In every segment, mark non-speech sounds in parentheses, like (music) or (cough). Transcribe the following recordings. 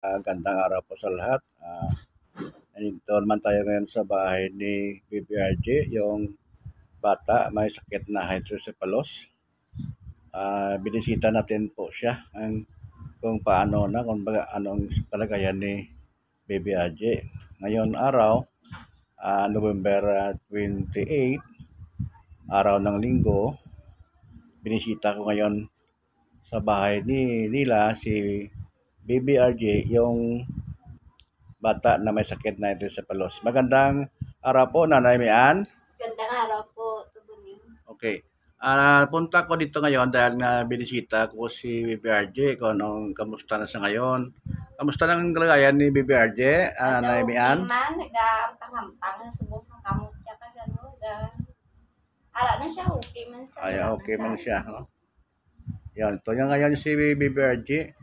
Uh, gandang araw po sa lahat. Uh, nandito naman tayo ngayon sa bahay ni BBRJ, yung bata may sakit na hydrocephalus. Uh, binisita natin po siya ang kung paano na, kung baga, anong kalagayan ni BBRJ. Ngayon araw, uh, November 28, araw ng linggo, binisita ko ngayon sa bahay ni nila si BBRJ, yung bata na may sakit na ito sa palos. Magandang araw po, Nanay Mian. Magandang araw po, Tubunin. Okay. Uh, punta ko dito ngayon dahil na binisita ko si BBRJ kung anong kamusta na sa ngayon. Kamusta na ang kalagayan ni BBRJ, uh, ah, Nanay Mian? Man, nagampang-ampang, subong sa kamot siya ka gano'n. Ala na siya, okay man siya. Ay, okay man siya. No? Yan, ito yung ngayon si BBRJ.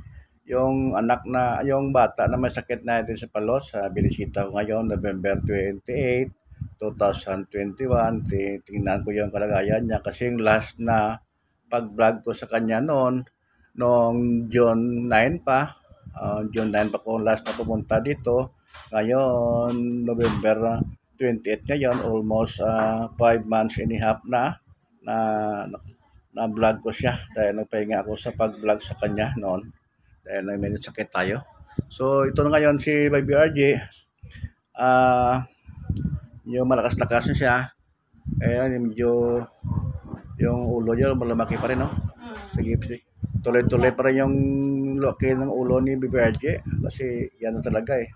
Yung anak na, yung bata na may sakit na ito sa palos, sa ah, binisita ko ngayon, November 28, 2021. Tingnan ko yung kalagayan niya kasi yung last na pag-vlog ko sa kanya noon, noong June 9 pa, uh, June 9 pa ko last na pumunta dito. Ngayon, November 28 ngayon, almost 5 uh, ah, months and a half na na na-vlog ko siya dahil nagpahinga ako sa pag-vlog sa kanya noon. Dahil na medyo sakit tayo. So, ito na ngayon si Baby RJ. Uh, ah, yung malakas-lakas na siya. Ayan, medyo yung ulo niya malamaki pa rin, no? Mm. Sige, Tuloy-tuloy pa rin yung laki ng ulo ni Baby RJ. Kasi yan na talaga eh.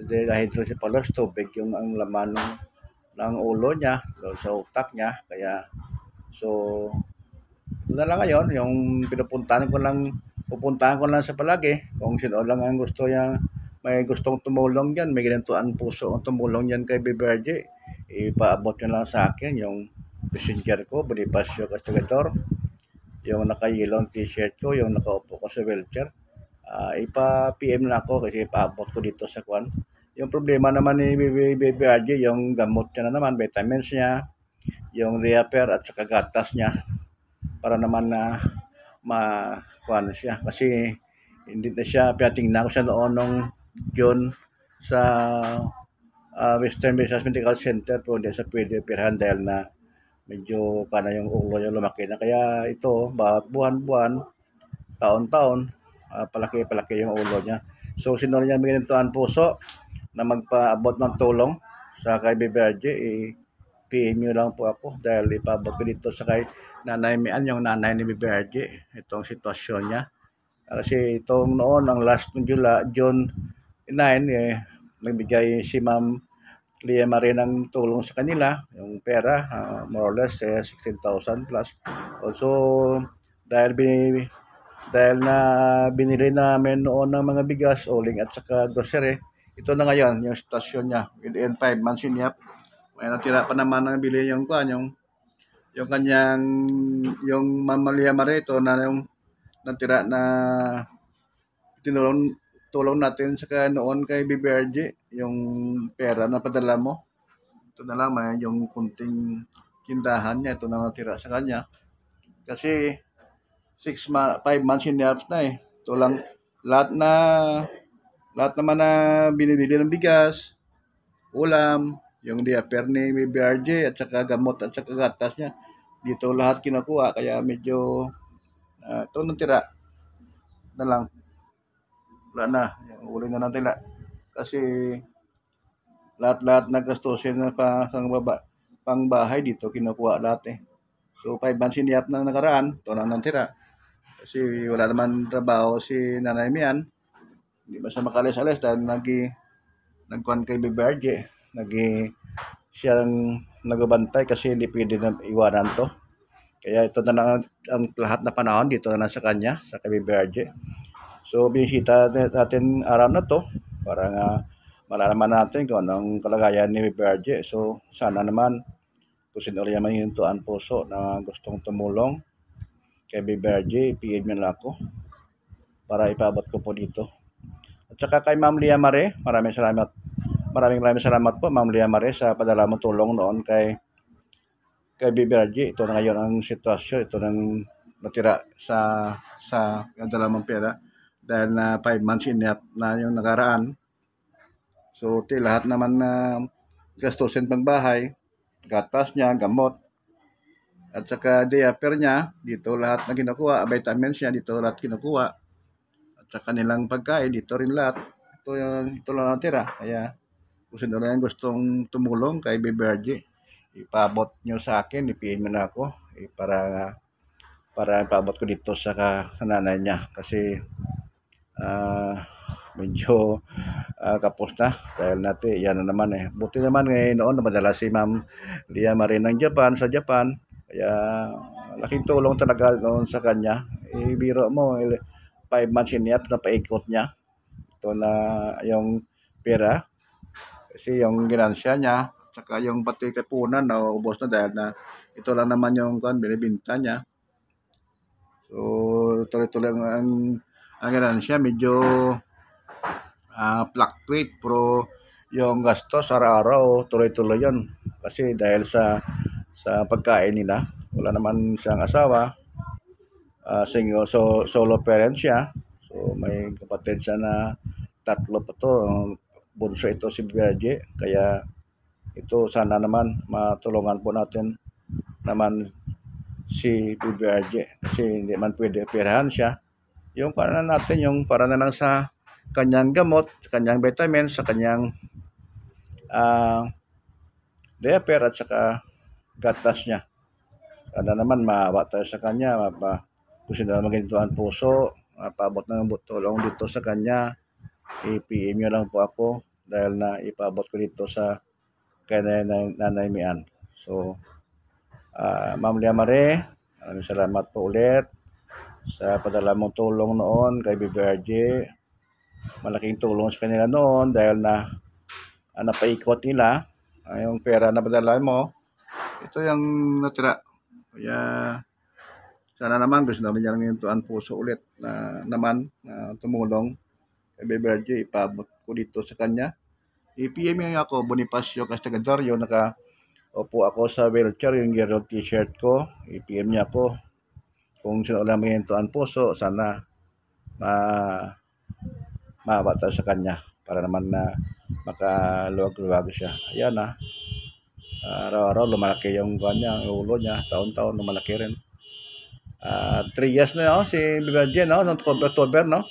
Dahil hydrocephalus, tubig yung ang laman ng, ng ulo niya, sa utak niya. Kaya, so, na lang ngayon, yung pinupuntahan ko lang pupuntahan ko lang sa palagi kung sino lang ang gusto niya may gustong tumulong yan, may ginantuan puso ang tumulong yan kay Biberge, ipaabot nyo lang sa akin yung messenger ko, Bonifacio Castigator, yung nakayilong t-shirt ko, yung nakaupo ko sa wheelchair, uh, ah, ipa-PM na ako kasi ipaabot ko dito sa kwan. Yung problema naman ni Biberge, yung gamot niya na naman, vitamins niya, yung reaper at saka gatas niya, para naman na uh, makuha siya kasi hindi na siya piating na ako siya noon nung June sa uh, Western Visayas Medical Center pero hindi siya pwede pirahan dahil na medyo kana yung ulo niya lumaki na kaya ito bawat buwan-buwan taon-taon uh, palaki-palaki yung ulo niya so sinunod niya may ganitoan puso na magpa-abot ng tulong sa kay Biberge eh, PM nyo lang po ako dahil ipabag ko dito sa kay nanay ni ano yung nanay ni Biberge, itong sitwasyon niya. Kasi itong noon, ang last ng July, June 9, eh, nagbigay si Ma'am Lia Marie ng tulong sa kanila, yung pera, uh, more or less, eh, 16,000 plus. Also, dahil bin, dahil na binili namin noon ng mga bigas, oling at saka grocery, ito na ngayon, yung sitwasyon niya. Within 5 months yun, yep, ay natira pa naman ng bili yung kuan yung yung kanyang yung mamalia marito na yung natira na tinulong tulong natin sa noon kay BBRG yung pera na padala mo. Ito na lang may yung kunting kindahan niya ito na natira sa kanya. Kasi 6 ma- 5 months in na eh. Ito lang lahat na lahat naman na binibili ng bigas, ulam, yung diaper ni BRJ at saka gamot at saka gatas niya. Dito lahat kinakuha kaya medyo uh, ito nang tira na lang. Wala na. Yung uli na ng tila. Kasi lahat-lahat na gastusin na pa sa baba pang bahay dito kinakuha lahat eh. So 5 months iniyap na nakaraan, ito na nang tira. Kasi wala naman trabaho si Nanay Mian. Hindi ba siya makalis-alis dahil nag nagkuhan kay Biberge naging siyang nagabantay kasi hindi pwede na iwanan to. Kaya ito na lang ang lahat na panahon dito na lang sa kanya, sa kay Berge. So binisita natin araw na to para nga malalaman natin kung anong kalagayan ni Berge. So sana naman kung sino rin naman yung puso na gustong tumulong kay Berge, i-PM nyo ako para ipabot ko po dito. At saka kay Ma'am Lia Mare, maraming salamat Maraming maraming salamat po Ma'am Lia Marie sa padala mong tulong noon kay kay Bibi Ito na ngayon ang sitwasyon. Ito nang natira sa sa dala mong pera dahil na 5 months in na yung nakaraan. So, ti lahat naman na gastusin pang bahay, gatas niya, gamot, at saka diaper niya, dito lahat na kinukuha, vitamins niya, dito lahat kinukuha, at saka nilang pagkain, dito rin lahat. Ito, yung, ito lang natira. Kaya, kung sino rin gustong tumulong kay Biberge, ipabot nyo sa akin, ipiin mo na ako eh, para para ipabot ko dito sa, ka, niya kasi uh, medyo uh, kapos na dahil natin yan na naman eh buti naman ngayon eh, noon madala si ma'am Lia Marie ng Japan sa Japan kaya laking tulong talaga noon sa kanya ibiro eh, mo 5 eh, months in na paikot niya ito na yung pera kasi yung ginansya niya, tsaka yung pati kapunan nauubos na dahil na ito lang naman yung kan binibinta niya. So tuloy-tuloy ang ang, ang ganansya medyo uh, fluctuate pero yung gastos araw-araw tuloy-tuloy yun kasi dahil sa sa pagkain nila wala naman siyang asawa uh, single so solo parent siya so may kapatid siya na tatlo pa to bunso ito si Biaje. Kaya ito sana naman matulungan po natin naman si Biaje. Kasi hindi man pwede pirahan siya. Yung para na natin, yung para na lang sa kanyang gamot, kanyang vitamins, sa kanyang uh, diaper at saka gatas niya. Sana naman maawa tayo sa kanya, mapa, kung sino naman ganito ang puso, mapabot ng tulong dito sa kanya i-PM nyo lang po ako dahil na ipaabot ko dito sa kay Nanay, Mian. So, uh, Ma'am Lia Mare, maraming salamat po ulit sa padala mong tulong noon kay BBRJ. Malaking tulong sa kanila noon dahil na uh, napaikot nila uh, yung pera na padala mo. Ito yung natira. Kaya sana naman gusto namin niya ng puso ulit na naman na uh, tumulong kay Brad Joy, ko dito sa kanya. I-PM niya ako, Bonifacio Castagadario, naka opo ako sa wheelchair, yung yellow t-shirt ko. I-PM niya ako. Kung sino alam mo po, so sana ma mabata sa kanya para naman na makaluwag-luwag siya. Ayan Ah. Araw-araw lumalaki yung kanya, yung ulo niya. Taon-taon lumalaki rin. 3 uh, ah, years na no? si Bibergen, no? Nung October, no?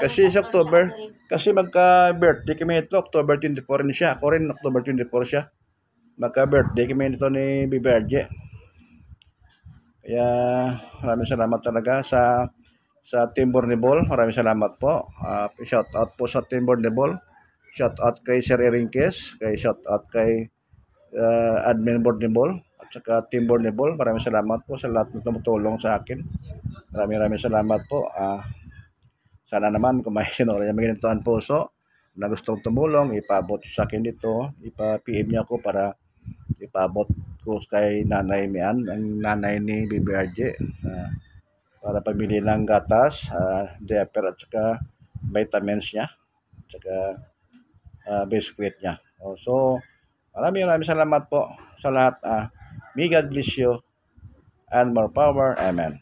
Kasi sa October, kasi magka-birthday kami ito, October 24 ni siya. Ako rin, October 24 siya. Magka-birthday kami nito ni Biberge. Kaya maraming salamat talaga sa sa Team Bornibol. Maraming salamat po. Uh, ah, shout out po sa Team Bornibol. Shout out kay Sir Erinkes. kay shout out kay uh, Admin Bornibol at saka Team Bornibol. Maraming salamat po sa lahat ng tumutulong sa akin. Maraming maraming salamat po. Uh, sana naman kung may sinura (laughs) niya maginantuan puso na gustong tumulong, ipabot sa akin dito, ipa-PM niya ako para ipabot ko kay nanay ni Ann, ang nanay ni BBRJ, uh, para pamili ng gatas, uh, diaper at saka vitamins niya, at saka uh, ah, biskuit niya. Oh, so, maraming maraming salamat po sa lahat. Uh, may God bless you and more power. Amen.